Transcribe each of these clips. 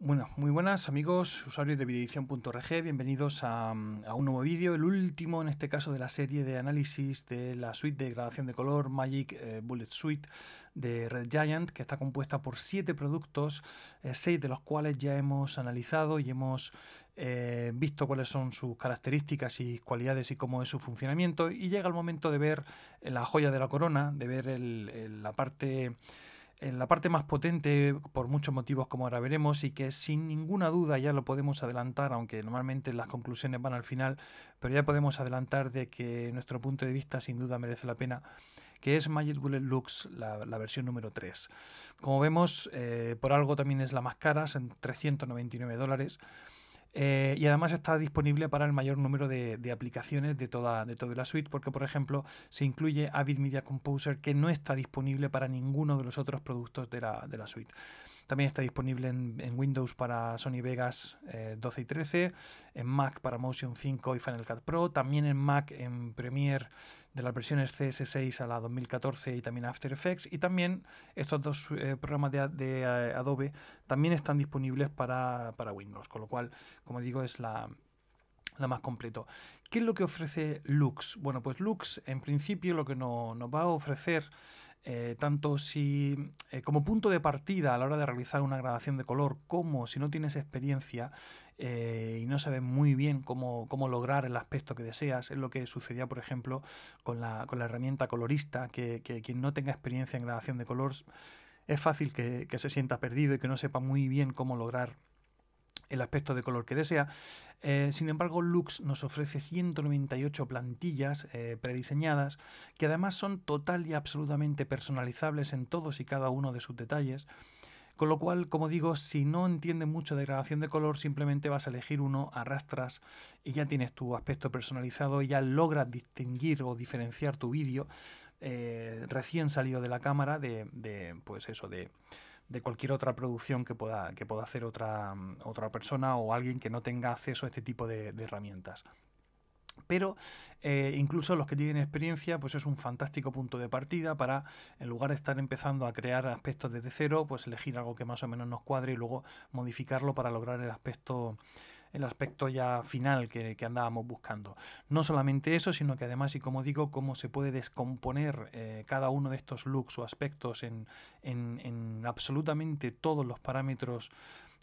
Bueno, muy buenas amigos, usuarios de videoedición.org, bienvenidos mm, a, un nuevo vídeo, el último en este caso de la serie de análisis de la suite de grabación de color Magic eh, Bullet Suite de Red Giant, que está compuesta por siete productos, eh, seis de los cuales ya hemos analizado y hemos eh, visto cuáles son sus características y cualidades y cómo es su funcionamiento. Y llega el momento de ver la joya de la corona, de ver la parte en la parte más potente, por muchos motivos como ahora veremos, y que sin ninguna duda ya lo podemos adelantar, aunque normalmente las conclusiones van al final, pero ya podemos adelantar de que nuestro punto de vista sin duda merece la pena, que es Magic Bullet Lux, la, versión número 3. Como vemos, eh, por algo también es la más cara, son 399 dólares eh, y además está disponible para el mayor número de, aplicaciones de toda, de toda la suite, porque por ejemplo se incluye Avid Media Composer que no está disponible para ninguno de los otros productos de la, suite. También está disponible en, Windows para Sony Vegas 12 eh, y 13, en Mac para Motion 5 y Final Cut Pro, también en Mac en Premiere de las versiones CS6 a la 2014 y también After Effects. Y también estos dos eh, programas de, eh, Adobe también están disponibles para, para Windows, con lo cual, como digo, es la, más completo. ¿Qué es lo que ofrece Lux? Bueno, pues Lux en principio lo que nos va a ofrecer eh, tanto si como punto de partida a la hora de realizar una grabación de color como si no tienes experiencia eh, y no sabes muy bien cómo, lograr el aspecto que deseas. Es lo que sucedía, por ejemplo, con la, herramienta colorista, que, quien no tenga experiencia en grabación de colores es fácil que, se sienta perdido y que no sepa muy bien cómo lograr el aspecto de color que desea. Eh, sin embargo, Lux nos ofrece 198 plantillas eh, prediseñadas que además son total y absolutamente personalizables en todos y cada uno de sus detalles con lo cual, como digo, si no entiendes mucho de grabación de color, simplemente vas a elegir uno, arrastras y ya tienes tu aspecto personalizado, y ya logras distinguir o diferenciar tu vídeo eh, recién salido de la cámara de, pues eso, de, cualquier otra producción que pueda, que pueda hacer otra, otra persona o alguien que no tenga acceso a este tipo de herramientas pero eh, incluso los que tienen experiencia, pues es un fantástico punto de partida para, en lugar de estar empezando a crear aspectos desde cero, pues elegir algo que más o menos nos cuadre y luego modificarlo para lograr el aspecto el aspecto ya final que, andábamos buscando. No solamente eso, sino que además, y como digo, cómo se puede descomponer eh, cada uno de estos looks o aspectos en, absolutamente todos los parámetros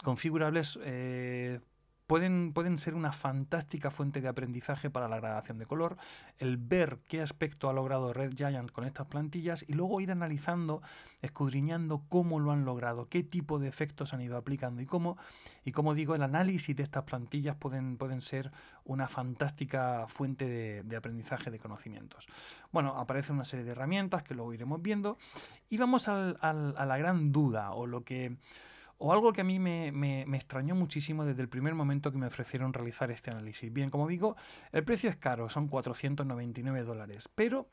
configurables. Eh, Pueden, ser una fantástica fuente de aprendizaje para la gradación de color, el ver qué aspecto ha logrado Red Giant con estas plantillas y luego ir analizando, escudriñando cómo lo han logrado, qué tipo de efectos han ido aplicando y cómo, y como digo, el análisis de estas plantillas pueden, pueden ser una fantástica fuente de, aprendizaje de conocimientos. Bueno, aparece una serie de herramientas que luego iremos viendo y vamos al, a la gran duda o lo que... O algo que a mí me, extrañó muchísimo desde el primer momento que me ofrecieron realizar este análisis. Bien, como digo, el precio es caro, son 499 dólares, pero...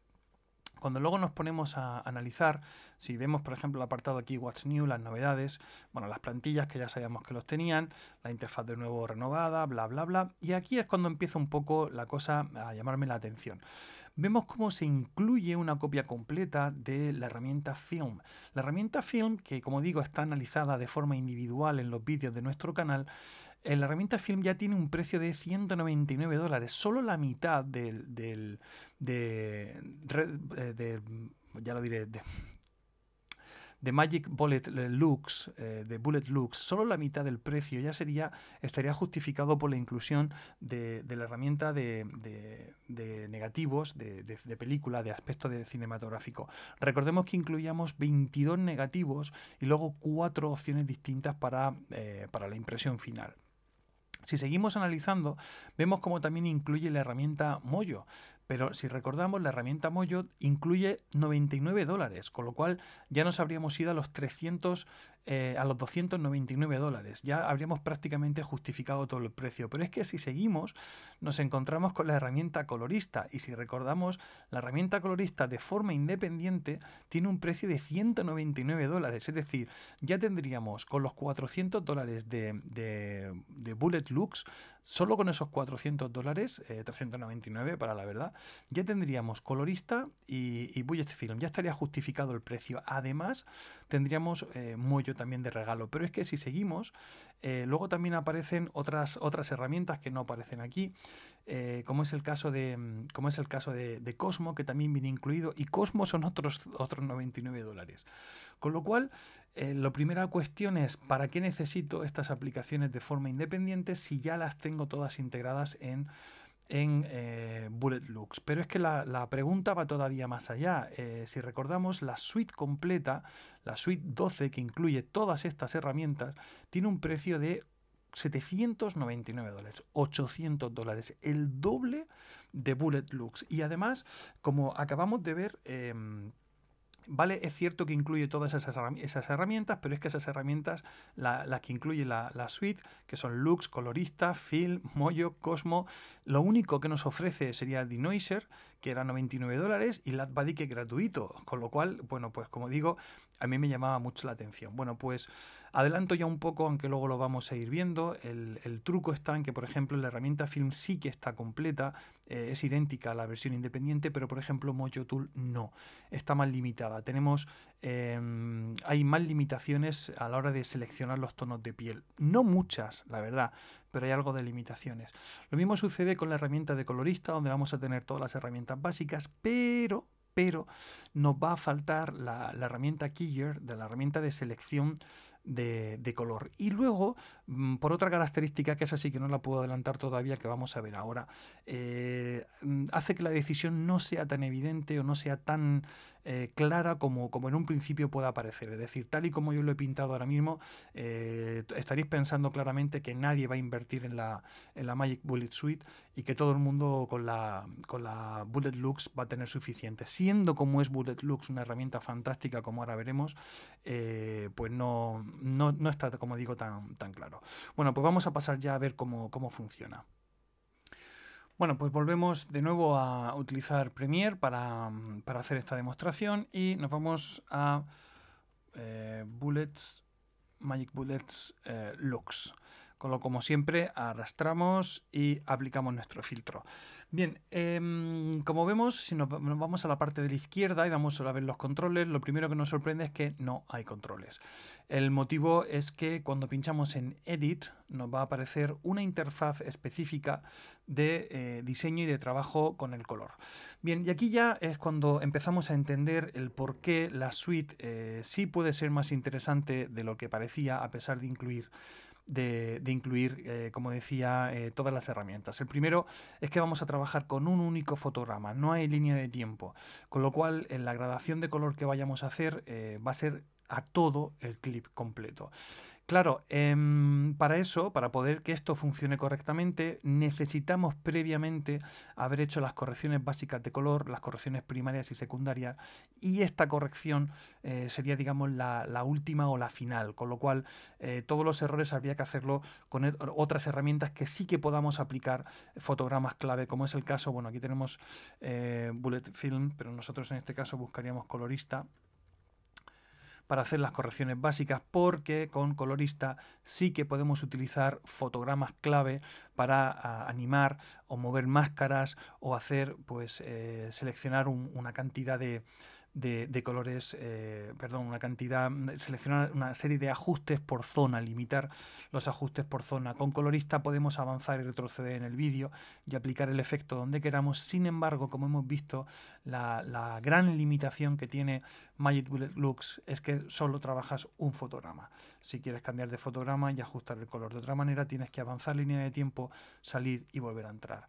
Cuando luego nos ponemos a analizar, si vemos por ejemplo el apartado aquí What's New, las novedades, bueno, las plantillas que ya sabíamos que los tenían, la interfaz de nuevo renovada, bla, bla, bla, y aquí es cuando empieza un poco la cosa a llamarme la atención vemos cómo se incluye una copia completa de la herramienta Film. La herramienta Film, que como digo está analizada de forma individual en los vídeos de nuestro canal, eh, la herramienta Film ya tiene un precio de 199 dólares, solo la mitad del, del de, de, eh, de, ya lo diré, de, de Magic Bullet Looks, eh, de Bullet Lux, solo la mitad del precio ya sería, estaría justificado por la inclusión de, la herramienta de, negativos de, película, de aspecto de cinematográfico. Recordemos que incluíamos 22 negativos y luego cuatro opciones distintas eh, para, la impresión final. Si seguimos analizando, vemos cómo también incluye la herramienta Mollo. Pero si recordamos, la herramienta Moyot incluye 99 dólares, con lo cual ya nos habríamos ido a los 300 eh, a los 299 dólares. Ya habríamos prácticamente justificado todo el precio. Pero es que si seguimos, nos encontramos con la herramienta colorista. Y si recordamos, la herramienta colorista de forma independiente tiene un precio de 199 dólares. Es decir, ya tendríamos con los 400 dólares de, de, Bullet looks solo con esos 400 dólares, 399 eh, para la verdad, ya tendríamos colorista y, y Bullet Film. Ya estaría justificado el precio. Además, tendríamos eh, también de regalo. Pero es que si seguimos, eh, luego también aparecen otras, otras herramientas que no aparecen aquí, eh, como es el caso, de, como es el caso de, Cosmo, que también viene incluido, y Cosmo son otros, otros 99 dólares. Con lo cual, eh, la primera cuestión es, ¿para qué necesito estas aplicaciones de forma independiente si ya las tengo todas integradas en en eh, Bullet Looks. Pero es que la, pregunta va todavía más allá. Eh, si recordamos, la suite completa, la suite 12 que incluye todas estas herramientas, tiene un precio de 799 dólares, 800 dólares, el doble de Bullet Looks. Y además, como acabamos de ver, em, Vale, es cierto que incluye todas esas, herramientas, pero es que esas herramientas, las que incluye la, suite, que son Lux, Colorista, Film, Moyo, Cosmo, lo único que nos ofrece sería Denoiser, que era 99 dólares, y LatBuddy, que es gratuito. Con lo cual, bueno, pues como digo, a mí me llamaba mucho la atención. Bueno, pues adelanto ya un poco, aunque luego lo vamos a ir viendo. El, truco está en que, por ejemplo, la herramienta Film sí que está completa, eh, es idéntica a la versión independiente, pero por ejemplo, Mojo Tool no, está más limitada. Tenemos, em, hay más limitaciones a la hora de seleccionar los tonos de piel. No muchas, la verdad, pero hay algo de limitaciones. Lo mismo sucede con la herramienta de colorista, donde vamos a tener todas las herramientas básicas, pero pero nos va a faltar la, herramienta Keyer, de la herramienta de selección de, color. Y luego, mm, por otra característica que es así que no la puedo adelantar todavía, que vamos a ver ahora, eh, mm, hace que la decisión no sea tan evidente o no sea tan eh, clara como, en un principio pueda parecer. Es decir, tal y como yo lo he pintado ahora mismo, eh, estaréis pensando claramente que nadie va a invertir en la, en la Magic Bullet Suite y que todo el mundo con la, con la Bullet Lux va a tener suficiente. Siendo como es Bullet Lux una herramienta fantástica, como ahora veremos, eh, pues no, está, como digo, tan, tan claro. Bueno, pues vamos a pasar ya a ver cómo, cómo funciona. Bueno, pues volvemos de nuevo a utilizar Premiere para, mm, hacer esta demostración y nos vamos a eh, Bullets, Magic Bullets eh, Looks. Con lo como siempre arrastramos y aplicamos nuestro filtro. Bien, em, como vemos, si nos, vamos a la parte de la izquierda y vamos a ver los controles, lo primero que nos sorprende es que no hay controles. El motivo es que cuando pinchamos en Edit nos va a aparecer una interfaz específica de eh, diseño y de trabajo con el color. Bien, y aquí ya es cuando empezamos a entender el por qué la suite eh, sí puede ser más interesante de lo que parecía a pesar de incluir de, incluir, eh, como decía, eh, todas las herramientas. El primero es que vamos a trabajar con un único fotograma, no hay línea de tiempo, con lo cual en eh, la gradación de color que vayamos a hacer va a ser a todo el clip completo. Claro, em, para eso, para poder que esto funcione correctamente, necesitamos previamente haber hecho las correcciones básicas de color, las correcciones primarias y secundarias, y esta corrección eh, sería, digamos, la, última o la final, con lo cual eh, todos los errores habría que hacerlo con e-, otras herramientas que sí que podamos aplicar fotogramas clave, como es el caso, bueno, aquí tenemos eh, bullet film, pero nosotros en este caso buscaríamos colorista para hacer las correcciones básicas porque con colorista sí que podemos utilizar fotogramas clave para animar o mover máscaras o hacer pues eh, seleccionar una cantidad de, de, colores, eh, perdón, una cantidad, mm, seleccionar una serie de ajustes por zona, limitar los ajustes por zona. Con colorista podemos avanzar y retroceder en el vídeo y aplicar el efecto donde queramos. Sin embargo, como hemos visto, la, gran limitación que tiene Magic Bullet Looks es que solo trabajas un fotograma. Si quieres cambiar de fotograma y ajustar el color de otra manera, tienes que avanzar línea de tiempo, salir y volver a entrar.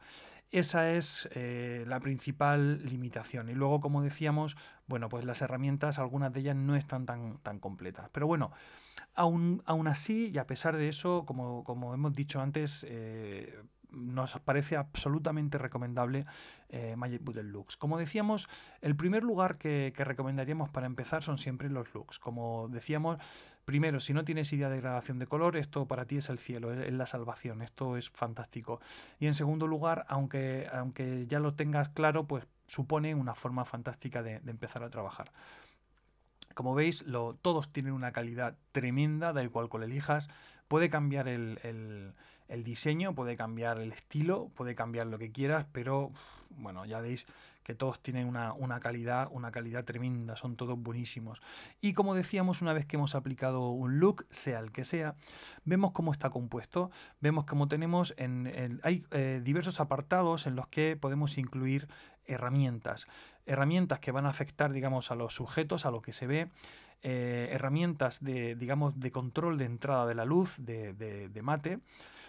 Esa es eh, la principal limitación. Y luego, como decíamos, bueno, pues las herramientas, algunas de ellas no están tan, tan completas. Pero bueno, aún, aún así, y a pesar de eso, como, como hemos dicho antes, eh, nos parece absolutamente recomendable eh, Magic Bootle Looks. Como decíamos, el primer lugar que, que, recomendaríamos para empezar son siempre los looks. Como decíamos, Primero, si no tienes idea de grabación de color, esto para ti es el cielo, es la salvación, esto es fantástico. Y en segundo lugar, aunque, aunque ya lo tengas claro, pues supone una forma fantástica de, empezar a trabajar. Como veis, lo, todos tienen una calidad tremenda, da igual cual elijas. Puede cambiar el, el, diseño, puede cambiar el estilo, puede cambiar lo que quieras, pero bueno, ya veis que todos tienen una, calidad, una calidad tremenda, son todos buenísimos. Y como decíamos, una vez que hemos aplicado un look, sea el que sea, vemos cómo está compuesto, vemos cómo tenemos, en, hay eh, diversos apartados en los que podemos incluir herramientas, herramientas que van a afectar, digamos, a los sujetos, a lo que se ve, eh, herramientas de, digamos, de control de entrada de la luz, de, de mate,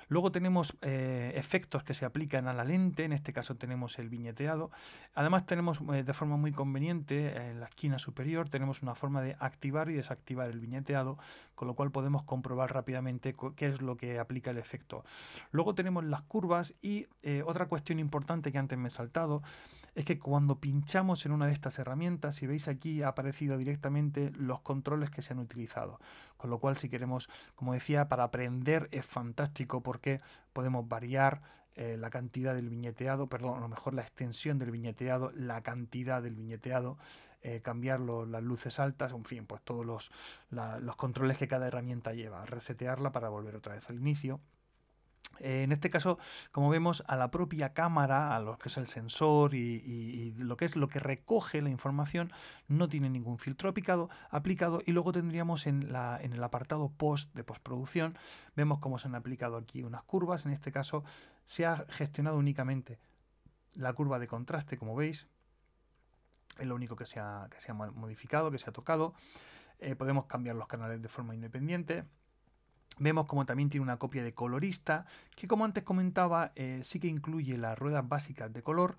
Luego tenemos eh, efectos que se aplican a la lente, en este caso tenemos el viñeteado. Además tenemos eh, de forma muy conveniente en eh, la esquina superior tenemos una forma de activar y desactivar el viñeteado, con lo cual podemos comprobar rápidamente qué es lo que aplica el efecto. Luego tenemos las curvas y otra cuestión importante que antes me he saltado es que cuando pinchamos en una de estas herramientas, si veis aquí ha aparecido directamente los controles que se han utilizado. Con lo cual, si queremos, como decía, para aprender es fantástico porque podemos variar eh, la cantidad del viñeteado, perdón, a lo mejor la extensión del viñeteado, la cantidad del viñeteado, eh, cambiar las luces altas, en fin, pues todos los, los controles que cada herramienta lleva, resetearla para volver otra vez al inicio. Eh, en este caso, como vemos, a la propia cámara, a lo que es el sensor y, lo que es lo que recoge la información, no tiene ningún filtro aplicado, aplicado y luego tendríamos en, el apartado post de postproducción, vemos cómo se han aplicado aquí unas curvas, en este caso se ha gestionado únicamente la curva de contraste, como veis, es lo único que se ha, modificado, que se ha tocado, eh, podemos cambiar los canales de forma independiente, Vemos como también tiene una copia de colorista, que como antes comentaba, eh, sí que incluye las ruedas básicas de color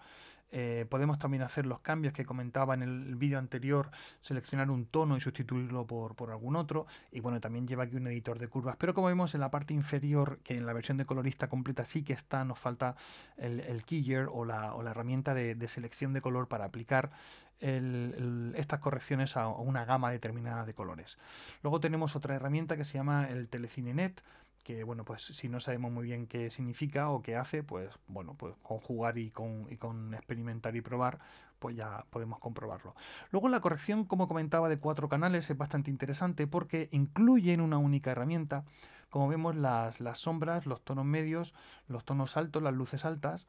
eh, podemos también hacer los cambios que comentaba en el vídeo anterior, seleccionar un tono y sustituirlo por, algún otro. Y bueno, también lleva aquí un editor de curvas. Pero como vemos en la parte inferior, que en la versión de colorista completa sí que está, nos falta el, keyer o la, herramienta de, selección de color para aplicar estas correcciones a, una gama determinada de colores. Luego tenemos otra herramienta que se llama el TelecineNet, que bueno, pues si no sabemos muy bien qué significa o qué hace, pues bueno, pues con jugar y con, experimentar y probar, pues ya podemos comprobarlo. Luego la corrección, como comentaba, de cuatro canales es bastante interesante porque incluye en una única herramienta, como vemos, las sombras, los tonos medios, los tonos altos, las luces altas,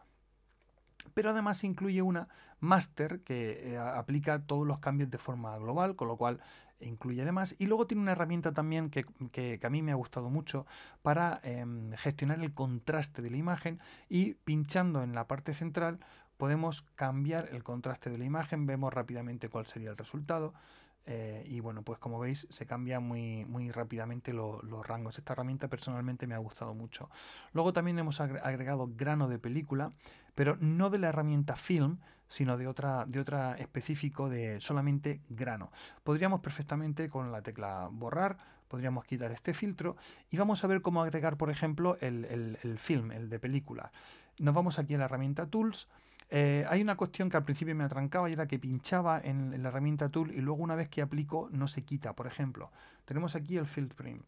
pero además incluye una master que eh, aplica todos los cambios de forma global, con lo cual incluye además. Y luego tiene una herramienta también que, a mí me ha gustado mucho para em, gestionar el contraste de la imagen y pinchando en la parte central podemos cambiar el contraste de la imagen, vemos rápidamente cuál sería el resultado. Eh, y bueno, pues como veis, se cambian muy, muy rápidamente los rangos. Esta herramienta personalmente me ha gustado mucho. Luego también hemos agregado grano de película, pero no de la herramienta film, sino de otra, de otra específico de solamente grano. Podríamos perfectamente con la tecla borrar, podríamos quitar este filtro y vamos a ver cómo agregar, por ejemplo, el, film, el de película. Nos vamos aquí a la herramienta Tools. Eh, hay una cuestión que al principio me atrancaba y era que pinchaba en, en la herramienta Tool y luego una vez que aplico no se quita, por ejemplo. Tenemos aquí el Field Print.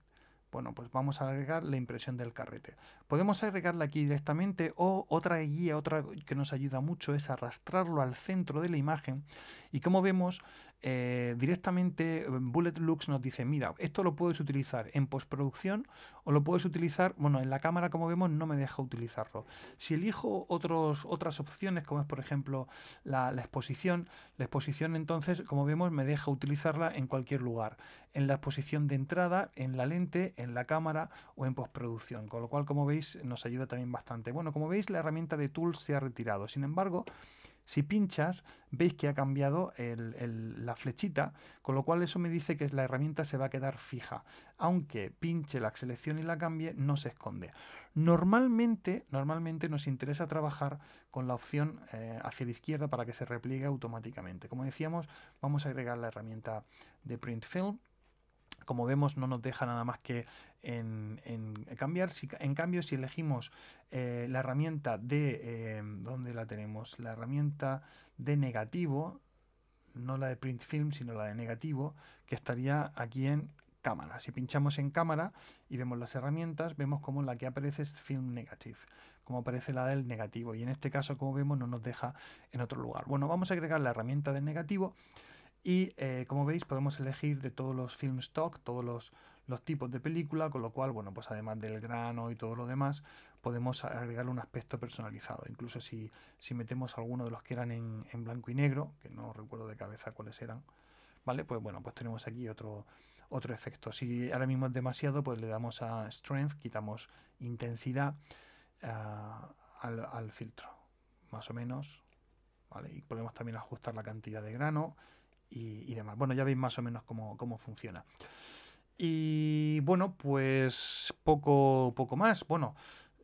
Bueno, pues vamos a agregar la impresión del carrete. Podemos agregarla aquí directamente o otra guía, otra que nos ayuda mucho es arrastrarlo al centro de la imagen y como vemos eh, directamente eh, Bullet looks nos dice, mira, esto lo puedes utilizar en postproducción o lo puedes utilizar, bueno, en la cámara como vemos no me deja utilizarlo. Si elijo otros, otras opciones, como es por ejemplo la, la exposición, la exposición entonces, como vemos, me deja utilizarla en cualquier lugar, en la exposición de entrada, en la lente, en la cámara o en postproducción, con lo cual, como veis, nos ayuda también bastante. Bueno, como veis, la herramienta de Tools se ha retirado, sin embargo, si pinchas, veis que ha cambiado la flechita, con lo cual eso me dice que la herramienta se va a quedar fija. Aunque pinche la selección y la cambie, no se esconde. Normalmente, normalmente nos interesa trabajar con la opción eh, hacia la izquierda para que se repliegue automáticamente. Como decíamos, vamos a agregar la herramienta de Print Film como vemos, no nos deja nada más que en, cambiar. Si, en cambio, si elegimos eh, la herramienta de... Eh, ¿Dónde la tenemos? La herramienta de negativo, no la de print film, sino la de negativo, que estaría aquí en cámara. Si pinchamos en cámara y vemos las herramientas, vemos como la que aparece es Film Negative, como aparece la del negativo. Y en este caso, como vemos, no nos deja en otro lugar. Bueno, vamos a agregar la herramienta del negativo. Y eh, como veis podemos elegir de todos los film stock, todos los, tipos de película, con lo cual, bueno, pues además del grano y todo lo demás, podemos agregarle un aspecto personalizado. Incluso si, metemos alguno de los que eran en, blanco y negro, que no recuerdo de cabeza cuáles eran, ¿vale? Pues bueno, pues tenemos aquí otro, otro efecto. Si ahora mismo es demasiado, pues le damos a Strength, quitamos intensidad ah, al, filtro, más o menos, Y podemos también ajustar la cantidad de grano y, demás. Bueno, ya veis más o menos cómo, funciona. Y bueno, pues poco, poco más. Bueno,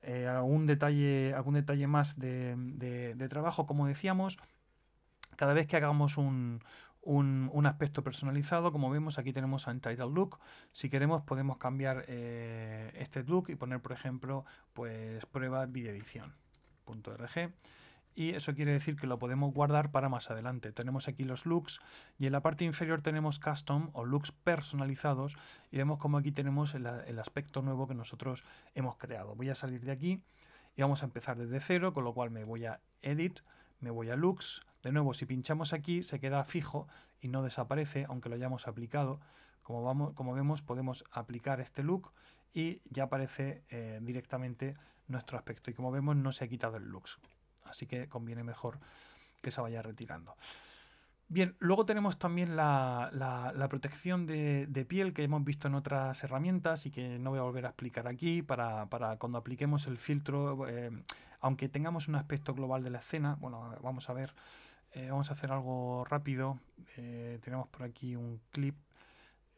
eh, algún, detalle, algún detalle más de, trabajo, como decíamos. Cada vez que hagamos un, aspecto personalizado, como vemos, aquí tenemos title Look. Si queremos, podemos cambiar eh, este look y poner, por ejemplo, pues prueba .rg y eso quiere decir que lo podemos guardar para más adelante. Tenemos aquí los looks y en la parte inferior tenemos custom o looks personalizados y vemos como aquí tenemos el, aspecto nuevo que nosotros hemos creado. Voy a salir de aquí y vamos a empezar desde cero, con lo cual me voy a edit, me voy a looks. De nuevo, si pinchamos aquí se queda fijo y no desaparece, aunque lo hayamos aplicado. Como, vamos, como vemos, podemos aplicar este look y ya aparece eh, directamente nuestro aspecto. Y como vemos, no se ha quitado el looks. Así que conviene mejor que se vaya retirando. Bien, luego tenemos también la, protección de, piel que hemos visto en otras herramientas y que no voy a volver a explicar aquí para, cuando apliquemos el filtro, eh, aunque tengamos un aspecto global de la escena, bueno, vamos a ver, eh, vamos a hacer algo rápido, eh, tenemos por aquí un clip,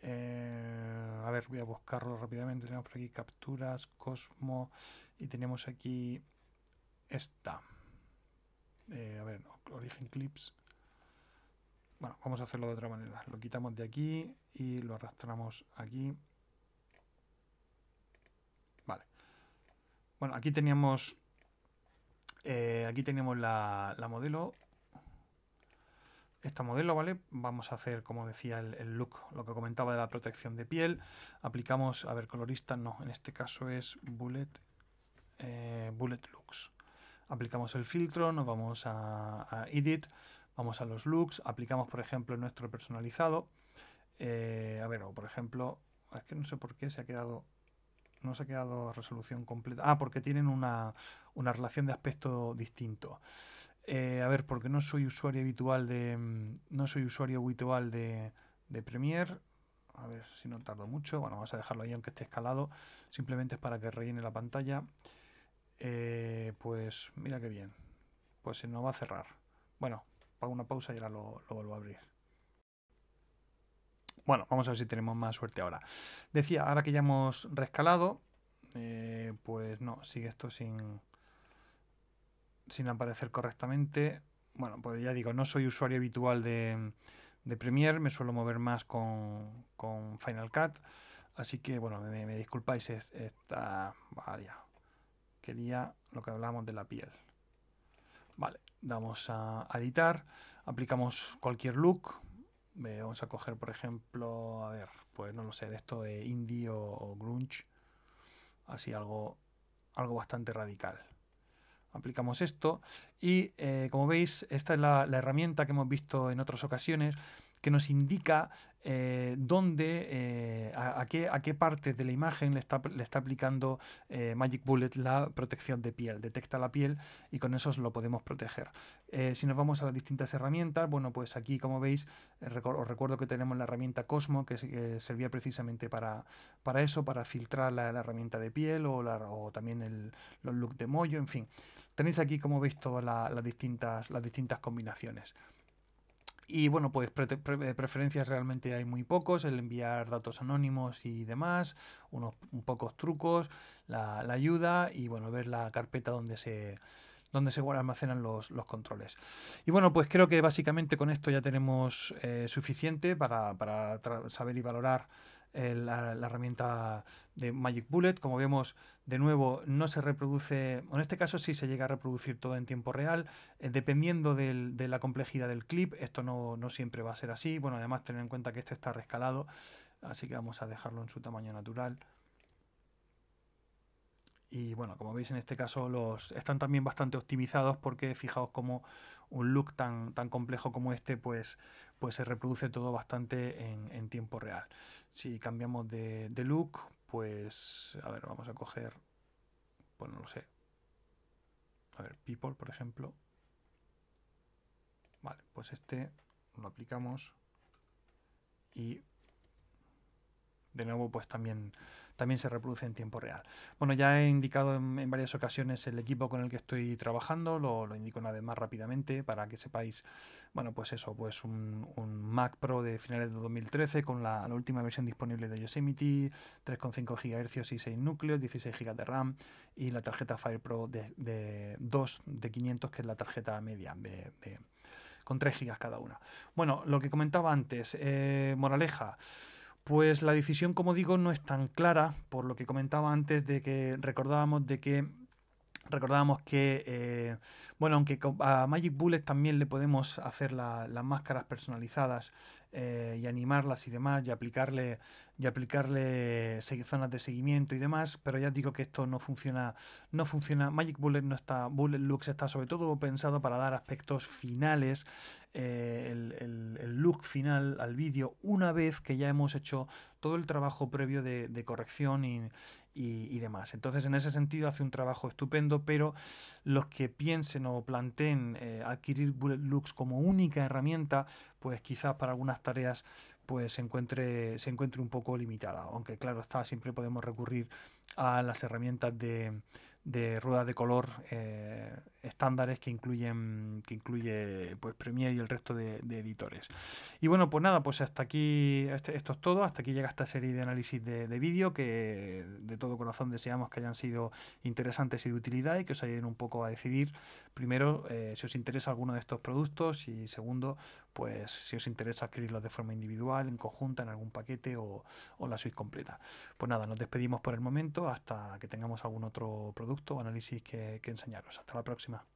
a ver, voy a buscarlo rápidamente, tenemos por aquí capturas, Cosmo y tenemos aquí esta. Eh, a ver, origen clips. Bueno, vamos a hacerlo de otra manera. Lo quitamos de aquí y lo arrastramos aquí. Vale. Bueno, aquí teníamos... Eh, aquí tenemos la, modelo. Esta modelo, ¿vale? Vamos a hacer, como decía, el, look, lo que comentaba de la protección de piel. Aplicamos, a ver, colorista, no, en este caso es bullet, eh, bullet looks aplicamos el filtro, nos vamos a, Edit, vamos a los looks, aplicamos por ejemplo nuestro personalizado. Eh, a ver, o por ejemplo, es que no sé por qué se ha quedado no se ha quedado resolución completa. Ah, porque tienen una, una relación de aspecto distinto. Eh, a ver, porque no soy usuario habitual de. Mm, no soy usuario habitual de, de Premiere. A ver si no tardo mucho. Bueno, vamos a dejarlo ahí aunque esté escalado. Simplemente es para que rellene la pantalla. Eh, pues mira qué bien. Pues se nos va a cerrar. Bueno, pago una pausa y ahora lo, vuelvo a abrir. Bueno, vamos a ver si tenemos más suerte ahora. Decía, ahora que ya hemos rescalado, eh, pues no, sigue esto sin, sin aparecer correctamente. Bueno, pues ya digo, no soy usuario habitual de, de Premiere, me suelo mover más con, Final Cut. Así que, bueno, me, disculpáis esta... Vaya, quería lo que hablábamos de la piel. Vale, damos a editar, aplicamos cualquier look. Eh, vamos a coger, por ejemplo, a ver, pues no lo sé, de esto de indie o, grunge. Así algo, algo bastante radical aplicamos esto y eh, como veis esta es la, herramienta que hemos visto en otras ocasiones que nos indica eh, dónde, eh, a, qué, a qué parte de la imagen le está, le está aplicando eh, Magic Bullet la protección de piel. Detecta la piel y con eso lo podemos proteger. si nos vamos a las distintas herramientas, bueno, pues aquí, como veis, os recuerdo que tenemos la herramienta Cosmo, que servía precisamente para, para eso, para filtrar la, herramienta de piel o, también el, los looks de mollo, en fin. Tenéis aquí, como veis, todas las, distintas, las distintas combinaciones. Y bueno, pues preferencias realmente hay muy pocos, el enviar datos anónimos y demás, unos pocos trucos, la, ayuda y bueno, ver la carpeta donde se, donde se almacenan los, los, controles. Y bueno, pues creo que básicamente con esto ya tenemos eh, suficiente para, para saber y valorar la, herramienta de Magic Bullet. Como vemos, de nuevo, no se reproduce, en este caso sí se llega a reproducir todo en tiempo real, eh, dependiendo de la complejidad del clip. Esto no, siempre va a ser así. Bueno, además, tener en cuenta que este está rescalado, así que vamos a dejarlo en su tamaño natural. Y bueno, como veis en este caso los están también bastante optimizados porque fijaos como un look tan, tan complejo como este pues pues se reproduce todo bastante en, tiempo real. Si cambiamos de, de, look, pues a ver, vamos a coger, pues no lo sé. A ver, people, por ejemplo. Vale, pues este lo aplicamos y de nuevo, pues también, también se reproduce en tiempo real. Bueno, ya he indicado en, varias ocasiones el equipo con el que estoy trabajando, lo, lo, indico una vez más rápidamente para que sepáis, bueno, pues eso, pues un, Mac Pro de finales de 2013 con la, última versión disponible de Yosemite, 3,5 GHz y 6 núcleos, 16 GB de RAM y la tarjeta Fire Pro de, 2 de 500, que es la tarjeta media con 3 gigas cada una. Bueno, lo que comentaba antes, eh, moraleja, pues la decisión, como digo, no es tan clara, por lo que comentaba antes de que recordábamos de que Recordábamos que, eh, bueno, aunque a Magic Bullet también le podemos hacer las máscaras personalizadas eh, y animarlas y demás, y aplicarle, y aplicarle zonas de seguimiento y demás, pero ya digo que esto no funciona, no funciona. Magic Bullet no está, Bullet Lux está sobre todo pensado para dar aspectos finales eh, el, el, look final al vídeo una vez que ya hemos hecho todo el trabajo previo de corrección y, y, demás. Entonces, en ese sentido, hace un trabajo estupendo, pero los que piensen o planteen eh, adquirir Bullet Looks como única herramienta, pues quizás para algunas tareas pues se encuentre, se encuentre un poco limitada. Aunque claro está, siempre podemos recurrir a las herramientas de, ruedas de color eh, estándares que incluyen que incluye pues Premiere y el resto de, editores. Y bueno, pues nada, pues hasta aquí, este, esto es todo. Hasta aquí llega esta serie de análisis de, de vídeo que de todo todo corazón deseamos que hayan sido interesantes y de utilidad y que os ayuden un poco a decidir, primero, eh, si os interesa alguno de estos productos y segundo, pues si os interesa adquirirlos de forma individual, en conjunta, en algún paquete o, la suite completa. Pues nada, nos despedimos por el momento hasta que tengamos algún otro producto o análisis que enseñaros. Hasta la próxima.